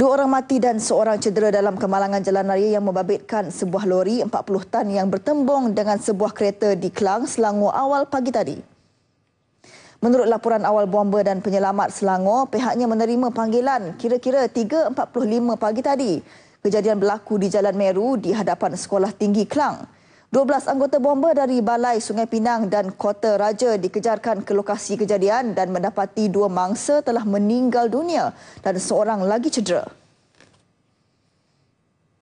Dua orang mati dan seorang cedera dalam kemalangan jalan raya yang membabitkan sebuah lori 40 tan yang bertembung dengan sebuah kereta di Kelang, Selangor awal pagi tadi. Menurut laporan awal bomba dan penyelamat Selangor, pihaknya menerima panggilan kira-kira 3.45 pagi tadi. Kejadian berlaku di Jalan Meru di hadapan Sekolah Tinggi Kelang. 12 anggota bomba dari Balai Sungai Pinang dan Kota Raja dikejarkan ke lokasi kejadian dan mendapati dua mangsa telah meninggal dunia dan seorang lagi cedera.